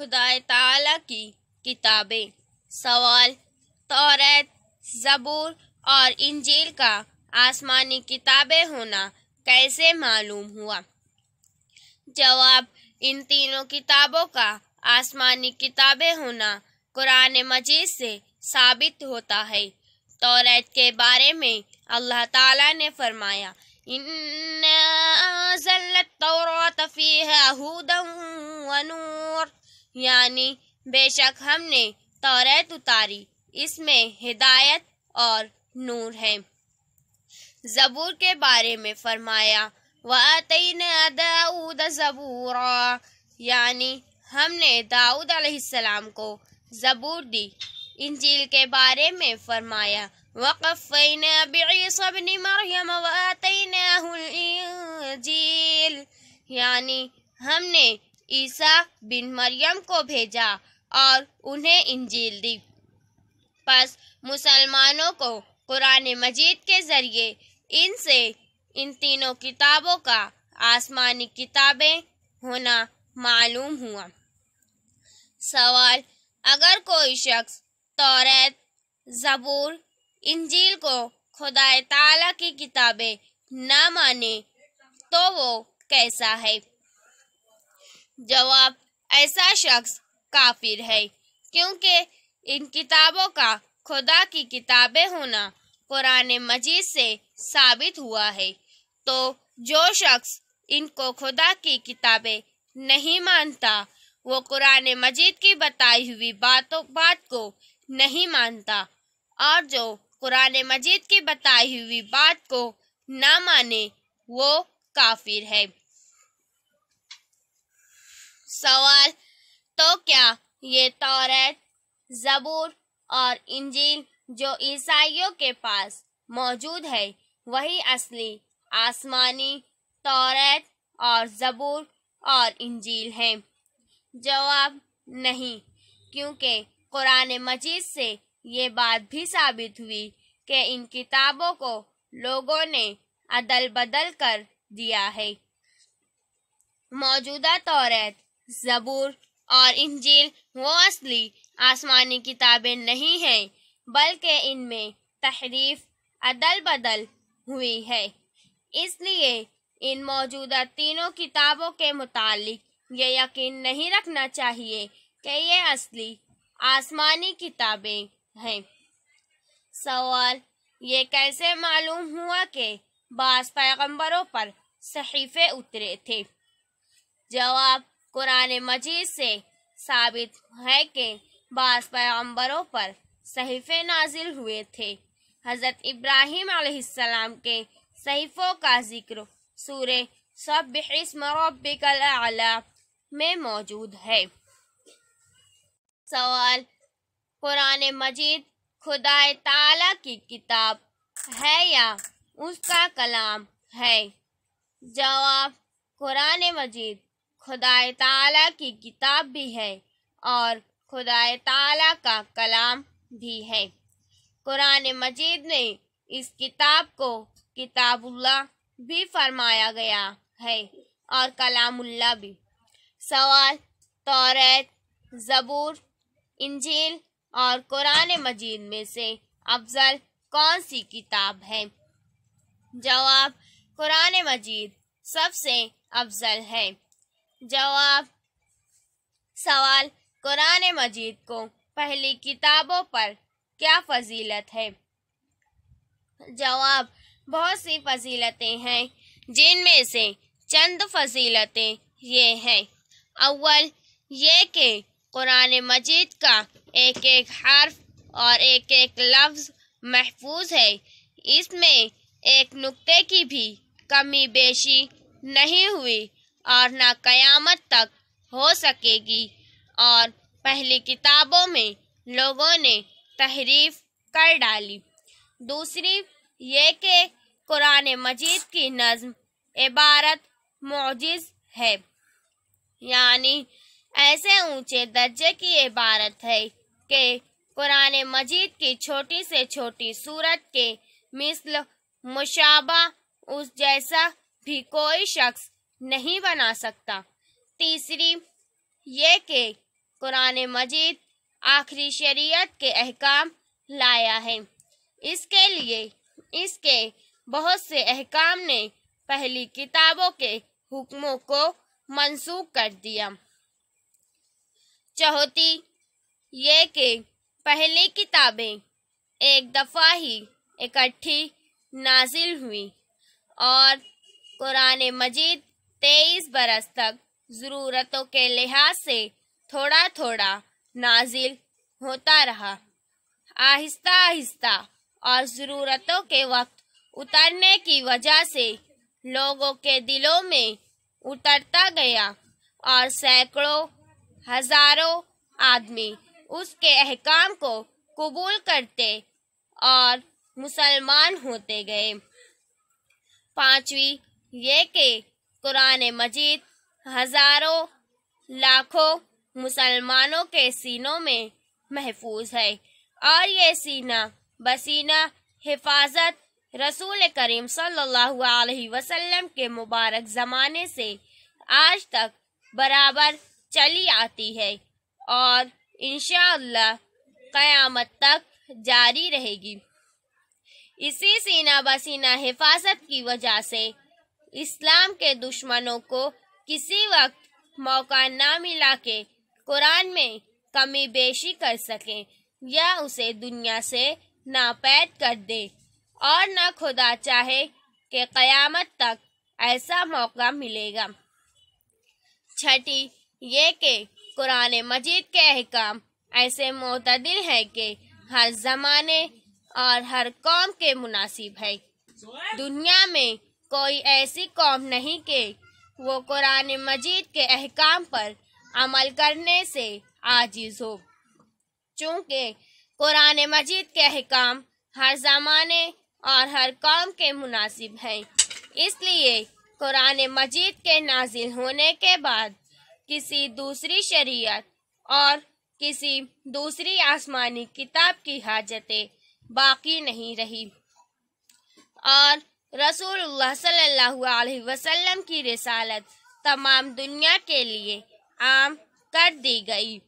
खुदा ताला की किताबें सवाल तौरत ज़बूर और इंजील का आसमानी किताबें होना कैसे मालूम हुआ जवाब इन तीनों किताबों का आसमानी किताबें होना कुरान मजीद से साबित होता है तौरत के बारे में अल्लाह ताला ने फरमाया इन्ना तौरात फ़ीहा हुदन व नूर यानी बेशक हमने तौरत उतारी इसमें हिदायत और नूर है जबूर के बारे में फरमाया वातिन दाऊद जबूरा यानी हमने दाऊद अलैहिस्सलाम को जबूर दी इंजील के बारे में फरमाया वक़फ़ैन बीसा बिन मरियम इंजील यानी हमने ईसा बिन मरियम को भेजा और उन्हें इंजील दी बस मुसलमानों को कुरान मजीद के ज़रिए इनसे इन तीनों किताबों का आसमानी किताबें होना मालूम हुआ सवाल अगर कोई शख्स तौरत जबूर इंजील को खुदा ताला की किताबें न माने तो वो कैसा है जवाब ऐसा शख्स काफिर है क्योंकि इन किताबों का खुदा की किताबें होना कुरान मजीद से साबित हुआ है तो जो शख्स इनको खुदा की किताबें नहीं मानता वो कुरान मजीद की बताई हुई बातों बात को नहीं मानता और जो कुरान मजीद की बताई हुई बात को ना माने वो काफिर है सवाल तो क्या ये तौरत जबूर और इंजील जो ईसाइयों के पास मौजूद है वही असली आसमानी तौरत और जबूर और इंजील है जवाब नहीं क्योंकि कुरान मजीद से ये बात भी साबित हुई कि इन किताबों को लोगों ने अदल बदल कर दिया है मौजूदा तौरत जबूर और इंजील वो असली आसमानी किताबें नहीं हैं बल्कि इनमें तहरीफ अदल बदल हुई है इसलिए इन मौजूदा तीनों किताबों के मुतालिक ये यकीन नहीं रखना चाहिए कि ये असली आसमानी किताबें हैं सवाल ये कैसे मालूम हुआ कि बास पैगंबरों पर सहीफे उतरे थे जवाब कुरान मजीद से साबित है कि बास पैम्बरों पर सहीफे नाजिल हुए थे हज़रत इब्राहिम आसमाम के सहीफ़ों का जिक्र सूर सब रबिकल में मौजूद है सवाल कुरान मजीद खुदा ताला की किताब है या उसका कलाम है जवाब कुरान मजीद खुदाए ताला की किताब भी है और खुदाए ताला का कलाम भी है कुरान मजीद में इस किताब को किताबुल्ला भी फरमाया गया है और कलामुल्ला भी सवाल तौरात ज़बूर इंजील और कुरान मजीद में से अफजल कौन सी किताब है जवाब कुरान मजीद सबसे अफजल है जवाब सवाल कुरान मजीद को पहली किताबों पर क्या फजीलत है जवाब बहुत सी फजीलतें हैं जिनमें से चंद फजीलतें ये हैं अव्वल ये कि कुरान मजीद का एक एक हर्फ और एक एक लफ्ज़ महफूज है इसमें एक नुक्ते की भी कमी बेशी नहीं हुई और ना क़यामत तक हो सकेगी और पहली किताबों में लोगों ने तहरीफ कर डाली दूसरी ये कि कुरान मजीद की नज़म इबारत मोजिज़ है यानी ऐसे ऊंचे दर्जे की इबारत है कि कुरान मजीद की छोटी से छोटी सूरत के मिसल मुशाबा उस जैसा भी कोई शख्स नहीं बना सकता तीसरी ये कि कुरान मजीद आखिरी शरीयत के अहकाम लाया है इसके लिए इसके बहुत से अहकाम ने पहली किताबों के हुक्मों को मंसूख कर दिया चौथी ये कि पहली किताबें एक दफ़ा ही इकट्ठी नाजिल हुई और कुरान मजीद तेईस बरस तक ज़रूरतों के लिहाज से थोड़ा थोड़ा नाजिल होता रहा आहिस्ता आहिस्ता और ज़रूरतों के वक्त उतरने की वजह से लोगों के दिलों में उतरता गया और सैकड़ों हजारों आदमी उसके अहकाम को कबूल करते और मुसलमान होते गए पांचवी ये के कुरान मजीद हजारों लाखों मुसलमानों के सीनों में महफूज है और ये सीना बसीना हिफाजत रसूल करीम सल्लल्लाहु अलैहि वसल्लम के मुबारक ज़माने से आज तक बराबर चली आती है और इनशा क़यामत तक जारी रहेगी इसी सीना बसीना हिफाजत की वजह से इस्लाम के दुश्मनों को किसी वक्त मौका न मिला के कुरान में कमी बेशी कर सकें या उसे दुनिया से नापैद कर दे और न खुदा चाहे कि क़यामत तक ऐसा मौका मिलेगा छठी ये के कुरान मजीद के अहकाम ऐसे मतदिल है कि हर ज़माने और हर कौम के मुनासिब है दुनिया में कोई ऐसी कौम नहीं कि वो कुरान मजीद के अहकाम पर अमल करने से आजिज हो चूँकि कुरान मजीद के अहकाम हर ज़माने और हर कौम के मुनासिब हैं इसलिए कुरान मजीद के नाजिल होने के बाद किसी दूसरी शरीयत और किसी दूसरी आसमानी किताब की हाजतें बाकी नहीं रही और रसूलुल्लाह सल्लल्लाहु अलैहि वसल्लम की रिसालत तमाम दुनिया के लिए आम कर दी गई